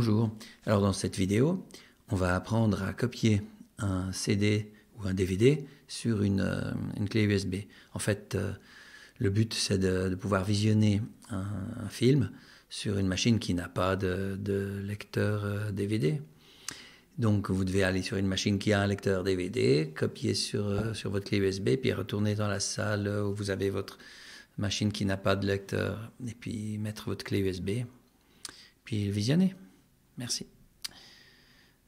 Bonjour, alors dans cette vidéo, on va apprendre à copier un CD ou un DVD sur une, euh, clé USB. En fait, euh, le but c'est de, pouvoir visionner un, film sur une machine qui n'a pas de, lecteur DVD. Euh, Donc vous devez aller sur une machine qui a un lecteur DVD, copier sur, sur votre clé USB, puis retourner dans la salle où vous avez votre machine qui n'a pas de lecteur, et puis mettre votre clé USB, puis visionner. Merci.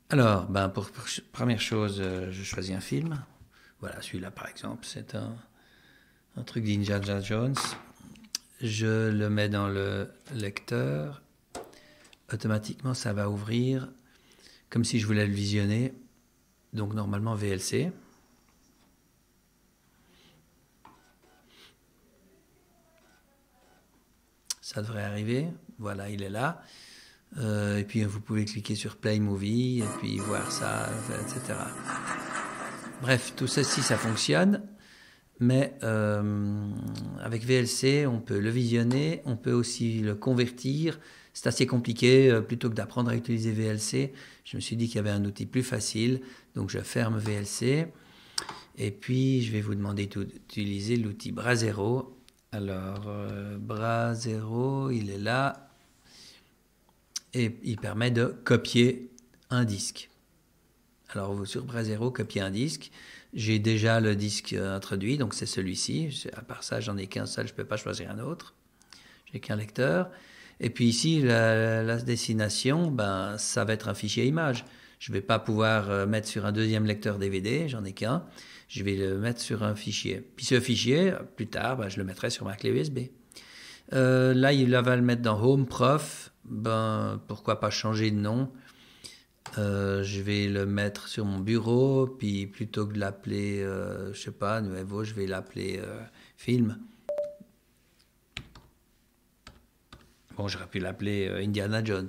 Alors, ben pour, première chose, euh, je choisis un film. Voilà, celui-là par exemple, c'est un, un truc d'Inja Jones. Je le mets dans le lecteur. Automatiquement, ça va ouvrir comme si je voulais le visionner. Donc normalement VLC. Ça devrait arriver. Voilà, il est là. Euh, et puis vous pouvez cliquer sur Play Movie et puis voir ça, etc. Bref, tout ceci, ça fonctionne. Mais euh, avec VLC, on peut le visionner, on peut aussi le convertir. C'est assez compliqué. Euh, plutôt que d'apprendre à utiliser VLC, je me suis dit qu'il y avait un outil plus facile. Donc je ferme VLC. Et puis je vais vous demander d'utiliser l'outil Brasero. Alors, Brasero, il est là et il permet de copier un disque. Alors vous sur Brasero, copier un disque. J'ai déjà le disque euh, introduit, donc c'est celui-ci. À part ça, j'en ai qu'un seul, je ne peux pas choisir un autre. J'ai qu'un lecteur. Et puis ici, la, destination, ben, ça va être un fichier image. Je ne vais pas pouvoir euh, mettre sur un deuxième lecteur DVD, j'en ai qu'un. Je vais le mettre sur un fichier. Puis ce fichier, plus tard, ben, je le mettrai sur ma clé USB. Euh, là, il va le mettre dans Home Prof. Ben, pourquoi pas changer de nom euh, je vais le mettre sur mon bureau, puis plutôt que de l'appeler, euh, je sais pas, Nuevo, je vais l'appeler Film. Bon, j'aurais pu l'appeler Indiana Jones.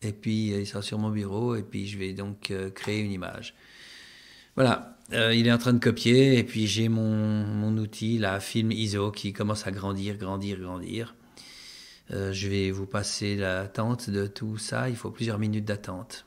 Et puis, il sera sur mon bureau, et puis je vais donc créer une image. Voilà, euh, il est en train de copier, et puis j'ai mon, outil, la film ISO, qui commence à grandir, grandir, grandir. Euh, je vais vous passer l'attente de tout ça, il faut plusieurs minutes d'attente.